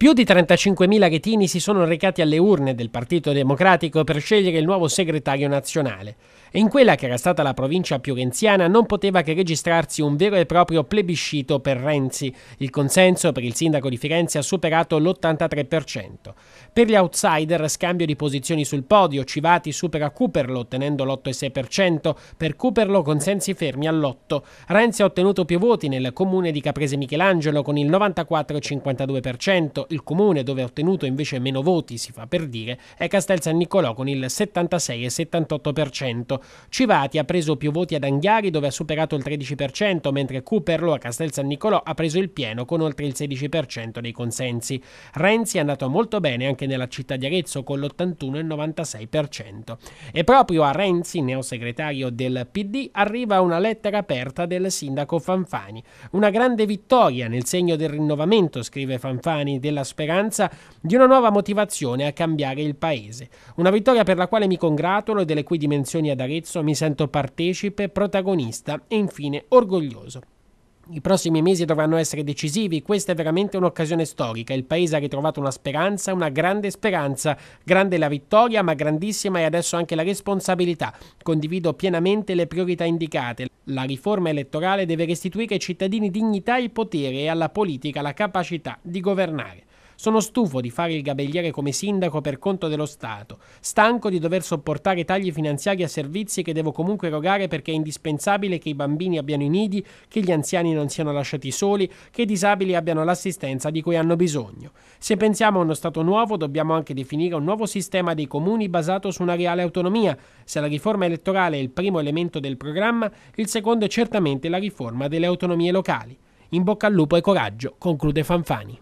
Più di 35.000 ghetini si sono recati alle urne del Partito Democratico per scegliere il nuovo segretario nazionale. E in quella che era stata la provincia piovenziana non poteva che registrarsi un vero e proprio plebiscito per Renzi. Il consenso per il sindaco di Firenze ha superato l'83%. Per gli outsider scambio di posizioni sul podio, Civati supera Cooperlo ottenendo l'8,6%, per Cooperlo consensi fermi all'8%. Renzi ha ottenuto più voti nel comune di Caprese Michelangelo con il 94,52% il comune dove ha ottenuto invece meno voti, si fa per dire, è Castel San Nicolò con il 76 e 78%. Civati ha preso più voti ad Anghiari dove ha superato il 13%, mentre Cooperlo a Castel San Nicolò ha preso il pieno con oltre il 16% dei consensi. Renzi è andato molto bene anche nella città di Arezzo con l'81,96%. E proprio a Renzi, neosegretario del PD, arriva una lettera aperta del sindaco Fanfani. Una grande vittoria nel segno del rinnovamento, scrive Fanfani, della la speranza di una nuova motivazione a cambiare il paese. Una vittoria per la quale mi congratulo e delle cui dimensioni ad Arezzo mi sento partecipe, protagonista e infine orgoglioso. I prossimi mesi dovranno essere decisivi, questa è veramente un'occasione storica, il paese ha ritrovato una speranza, una grande speranza, grande la vittoria ma grandissima è adesso anche la responsabilità. Condivido pienamente le priorità indicate, la riforma elettorale deve restituire ai cittadini dignità e potere e alla politica la capacità di governare. Sono stufo di fare il gabelliere come sindaco per conto dello Stato, stanco di dover sopportare tagli finanziari a servizi che devo comunque erogare perché è indispensabile che i bambini abbiano i nidi, che gli anziani non siano lasciati soli, che i disabili abbiano l'assistenza di cui hanno bisogno. Se pensiamo a uno Stato nuovo, dobbiamo anche definire un nuovo sistema dei comuni basato su una reale autonomia. Se la riforma elettorale è il primo elemento del programma, il secondo è certamente la riforma delle autonomie locali. In bocca al lupo e coraggio, conclude Fanfani.